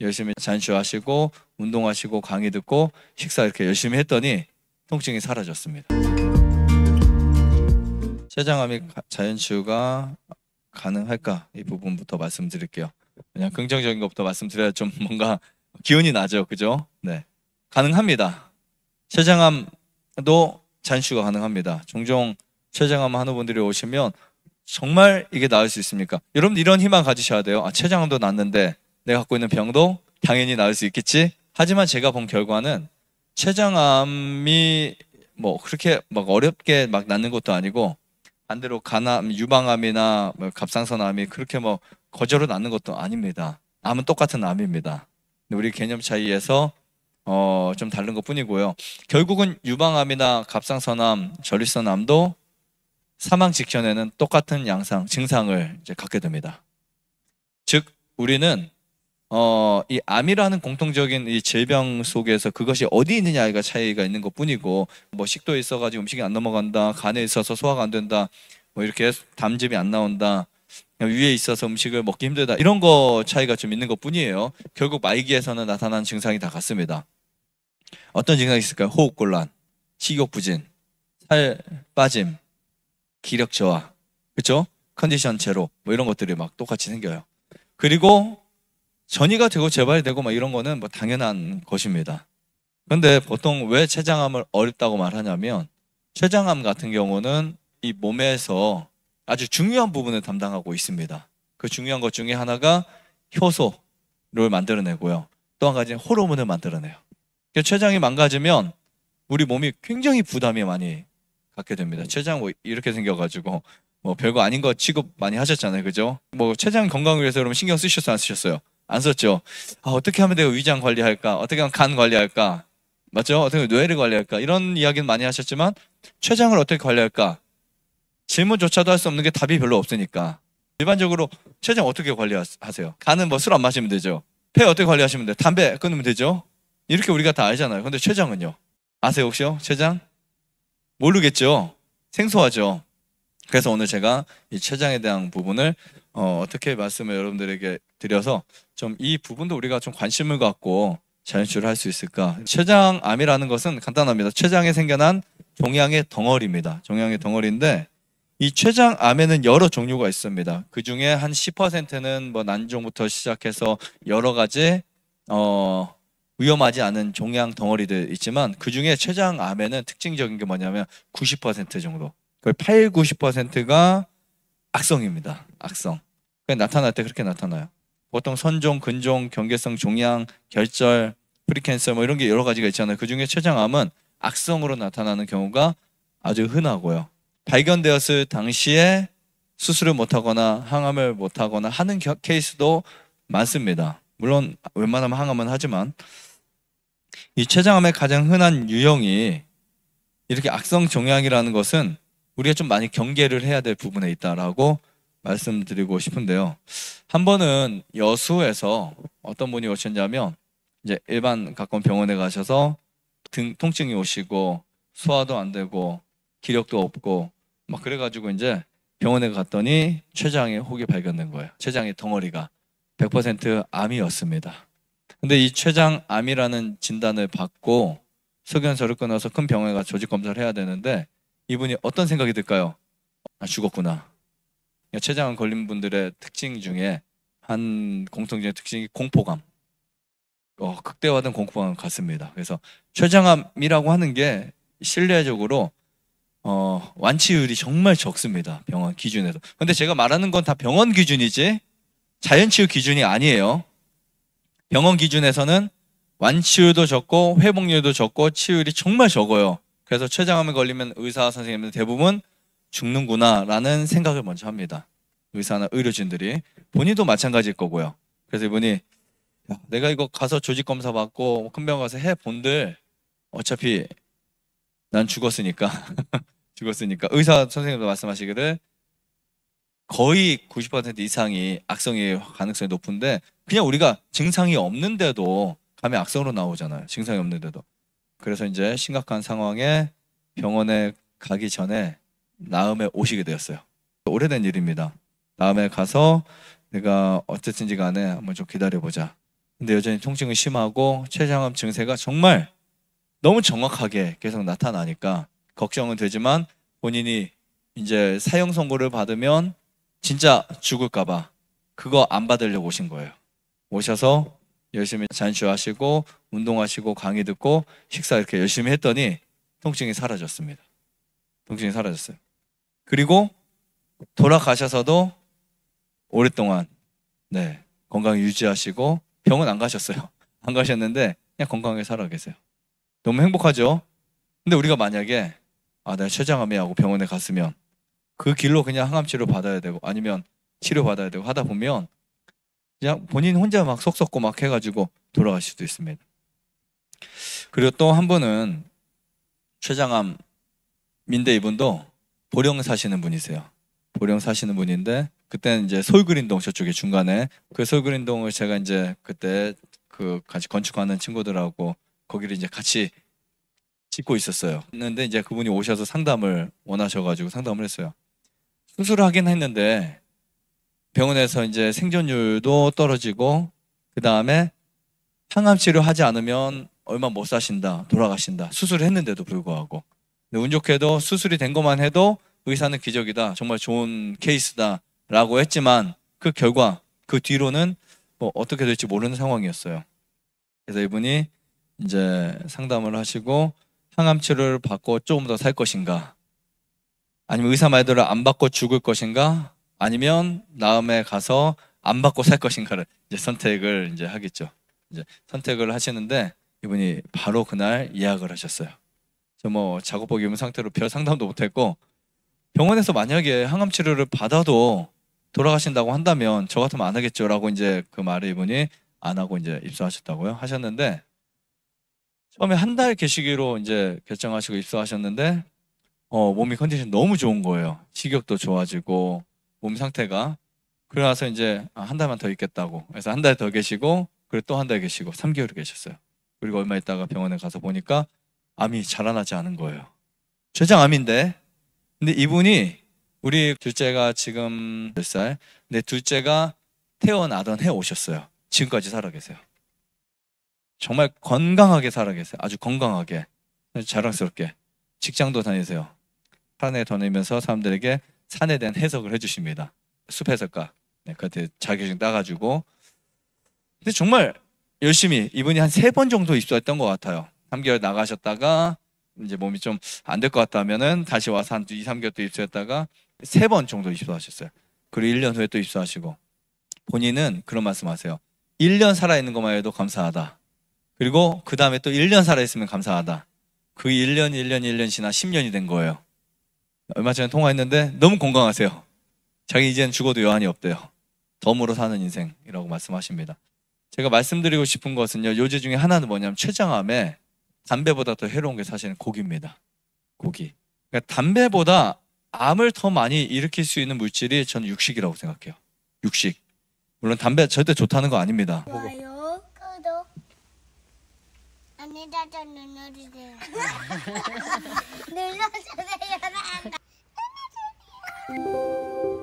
열심히 잔치하시고 운동하시고 강의 듣고 식사 이렇게 열심히 했더니 통증이 사라졌습니다. 췌장암이 자연 치유가 가능할까 이 부분부터 말씀드릴게요. 그냥 긍정적인 것부터 말씀드려야 좀 뭔가 기운이 나죠, 그죠? 네, 가능합니다. 췌장암도 잔치가 가능합니다. 종종 췌장암 하는 분들이 오시면 정말 이게 나을 수 있습니까? 여러분 이런 희망 가지셔야 돼요. 아, 췌장암도 낫는데 내가 갖고 있는 병도 당연히 나을 수 있겠지. 하지만 제가 본 결과는 췌장암이 뭐 그렇게 막 어렵게 막 낫는 것도 아니고 반대로 간암, 유방암이나 뭐 갑상선암이 그렇게 뭐거절로 낫는 것도 아닙니다. 암은 똑같은 암입니다. 우리 개념 차이에서 어, 좀 다른 것 뿐이고요. 결국은 유방암이나 갑상선암, 전립선암도 사망 직전에는 똑같은 양상, 증상을 이제 갖게 됩니다. 즉, 우리는 어, 이 암이라는 공통적인 이 질병 속에서 그것이 어디 있느냐가 차이가 있는 것 뿐이고, 뭐 식도에 있어가지고 음식이 안 넘어간다, 간에 있어서 소화가 안 된다, 뭐 이렇게 담즙이 안 나온다, 위에 있어서 음식을 먹기 힘들다, 이런 거 차이가 좀 있는 것 뿐이에요. 결국 말기에서는 나타난 증상이 다 같습니다. 어떤 증상이 있을까요? 호흡곤란, 식욕부진, 살 빠짐, 기력 저하, 그쵸? 컨디션 제로, 뭐 이런 것들이 막 똑같이 생겨요. 그리고 전이가 되고 재발이 되고 막 이런 거는 뭐 당연한 것입니다. 근데 보통 왜 췌장암을 어렵다고 말하냐면 췌장암 같은 경우는 이 몸에서 아주 중요한 부분을 담당하고 있습니다. 그 중요한 것 중에 하나가 효소를 만들어내고요. 또 한 가지는 호르몬을 만들어내요. 그러니까 췌장이 망가지면 우리 몸이 굉장히 부담이 많이 갖게 됩니다. 췌장 뭐 이렇게 생겨가지고 뭐 별거 아닌 거 취급 많이 하셨잖아요, 그죠? 뭐 췌장 건강 을 위해서 여러분 신경 쓰셨어요, 안 쓰셨어요? 안 썼죠. 아, 어떻게 하면 내가 위장 관리할까? 어떻게 하면 간 관리할까? 맞죠? 어떻게 뇌를 관리할까? 이런 이야기는 많이 하셨지만 췌장을 어떻게 관리할까? 질문조차도 할 수 없는 게 답이 별로 없으니까. 일반적으로 췌장 어떻게 관리하세요? 간은 뭐 술 안 마시면 되죠. 폐 어떻게 관리하시면 돼요? 담배 끊으면 되죠. 이렇게 우리가 다 알잖아요. 근데 췌장은요? 아세요 혹시요? 췌장? 모르겠죠. 생소하죠. 그래서 오늘 제가 이 췌장에 대한 부분을 어, 어떻게 말씀을 여러분들에게 드려서 좀 이 부분도 우리가 좀 관심을 갖고 자연치유를 할수 있을까? 췌장암이라는 것은 간단합니다. 췌장에 생겨난 종양의 덩어리입니다. 종양의 덩어리인데 이 췌장암에는 여러 종류가 있습니다. 그 중에 한 10%는 뭐 난종부터 시작해서 여러 가지 어, 위험하지 않은 종양 덩어리들 있지만 그 중에 췌장암에는 특징적인 게 뭐냐면 90% 정도 거의 8, 90%가 악성입니다. 악성. 그냥 나타날 때 그렇게 나타나요. 보통 선종, 근종, 경계성, 종양, 결절, 프리캔서 뭐 이런 게 여러 가지가 있잖아요. 그 중에 췌장암은 악성으로 나타나는 경우가 아주 흔하고요. 발견되었을 당시에 수술을 못하거나 항암을 못하거나 하는 겨, 케이스도 많습니다. 물론 웬만하면 항암은 하지만 이 췌장암의 가장 흔한 유형이 이렇게 악성 종양이라는 것은 우리가 좀 많이 경계를 해야 될 부분에 있다라고 말씀드리고 싶은데요. 한 번은 여수에서 어떤 분이 오셨냐면 이제 일반 가까운 병원에 가셔서 등 통증이 오시고 소화도 안 되고 기력도 없고 막 그래가지고 이제 병원에 갔더니 췌장에 혹이 발견된 거예요. 췌장의 덩어리가 100% 암이었습니다. 근데 이 췌장 암이라는 진단을 받고 소견서를 끊어서 큰 병원에 가 조직 검사를 해야 되는데 이분이 어떤 생각이 들까요? 아, 죽었구나. 췌장암 걸린 분들의 특징 중에 한 공통적인 특징이 공포감. 어, 극대화된 공포감 같습니다. 그래서 췌장암이라고 하는 게 실내적으로 어, 완치율이 정말 적습니다. 병원 기준에서. 근데 제가 말하는 건 다 병원 기준이지 자연치유 기준이 아니에요. 병원 기준에서는 완치율도 적고 회복률도 적고 치유율이 정말 적어요. 그래서 췌장암에 걸리면 의사 선생님들 대부분 죽는구나라는 생각을 먼저 합니다. 의사나 의료진들이 본인도 마찬가지일 거고요. 그래서 이분이 내가 이거 가서 조직 검사 받고 뭐 큰 병원 가서 해 본들 어차피 난 죽었으니까 죽었으니까 의사 선생님도 말씀하시기를 거의 90% 이상이 악성일 가능성이 높은데 그냥 우리가 증상이 없는데도 감이 악성으로 나오잖아요. 증상이 없는데도 그래서 이제 심각한 상황에 병원에 가기 전에 나음에 오시게 되었어요. 오래된 일입니다. 나음에 가서 내가 어쨌든지 간에 한번 좀 기다려보자. 근데 여전히 통증이 심하고 췌장암 증세가 정말 너무 정확하게 계속 나타나니까 걱정은 되지만 본인이 이제 사형 선고를 받으면 진짜 죽을까봐 그거 안 받으려고 오신 거예요. 오셔서 열심히 잔치하시고 운동하시고 강의 듣고 식사 이렇게 열심히 했더니 통증이 사라졌습니다. 통증이 사라졌어요. 그리고 돌아가셔서도 오랫동안 네, 건강 유지하시고 병원 안 가셨어요. 안 가셨는데 그냥 건강하게 살아 계세요. 너무 행복하죠? 근데 우리가 만약에 아, 내가 췌장암이 하고 병원에 갔으면 그 길로 그냥 항암 치료 받아야 되고 아니면 치료 받아야 되고 하다 보면 그냥 본인 혼자 막속 썩고 막 해가지고 돌아갈 수도 있습니다. 그리고 또 한 분은 최장암 민대 이분도 보령 사시는 분이세요. 보령 사시는 분인데 그때는 이제 솔그린동 저쪽에 중간에 그 솔그린동을 제가 이제 그때 그 같이 건축하는 친구들하고 거기를 이제 같이 짓고 있었어요. 근데 이제 그분이 오셔서 상담을 원하셔가지고 상담을 했어요. 수술을 하긴 했는데 병원에서 이제 생존율도 떨어지고 그 다음에 항암 치료하지 않으면 얼마 못 사신다, 돌아가신다. 수술을 했는데도 불구하고. 근데 운 좋게도 수술이 된 것만 해도 의사는 기적이다. 정말 좋은 케이스다. 라고 했지만 그 결과, 그 뒤로는 뭐 어떻게 될지 모르는 상황이었어요. 그래서 이분이 이제 상담을 하시고 항암 치료를 받고 조금 더 살 것인가? 아니면 의사 말대로 안 받고 죽을 것인가? 아니면 라음에 가서 안 받고 살 것인가를 이제 선택을 이제 하겠죠. 이제 선택을 하시는데 이분이 바로 그날 예약을 하셨어요. 저뭐 작업복 입은 상태로 별 상담도 못했고 병원에서 만약에 항암 치료를 받아도 돌아가신다고 한다면 저 같으면 안 하겠죠라고 이제 그 말을 이분이 안 하고 이제 입소하셨다고요 하셨는데 처음에 한 달 계시기로 이제 결정하시고 입소하셨는데 어 몸이 컨디션 너무 좋은 거예요 식욕도 좋아지고 몸 상태가 그래나서 이제 한 달만 더 있겠다고 그래서 한 달 더 계시고 그리고 또 한 달 계시고 3개월 계셨어요. 그리고 얼마 있다가 병원에 가서 보니까 암이 자라나지 않은 거예요. 췌장 암인데 근데 이분이 우리 둘째가 지금 몇 살? 내 둘째가 태어나던 해 오셨어요. 지금까지 살아계세요. 정말 건강하게 살아계세요. 아주 건강하게 자랑스럽게 직장도 다니세요. 살내내 더내면서 사람들에게 산에 대한 해석을 해주십니다. 숲 해석가. 네, 그한테 자격증 따가지고. 근데 정말 열심히 이분이 한 세 번 정도 입소했던 것 같아요. 3개월 나가셨다가 이제 몸이 좀 안 될 것 같다면은 다시 와서 한 2, 3개월 또 입소했다가 세 번 정도 입소하셨어요. 그리고 1년 후에 또 입소하시고 본인은 그런 말씀하세요. 1년 살아있는 것만 해도 감사하다. 그리고 그 다음에 또 1년 살아있으면 감사하다. 그 1년, 1년, 1년 지나 10년이 된 거예요. 얼마 전에 통화했는데 너무 건강하세요. 자기 이젠 죽어도 여한이 없대요. 덤으로 사는 인생이라고 말씀하십니다. 제가 말씀드리고 싶은 것은요. 요제 중에 하나는 뭐냐면 췌장암에 담배보다 더 해로운 게 사실은 고기입니다. 고기. 그러니까 담배보다 암을 더 많이 일으킬 수 있는 물질이 저는 육식이라고 생각해요. 육식. 물론 담배 절대 좋다는 거 아닙니다. 좋아요. 내다자는 어디세요? 내다자는 어디세요?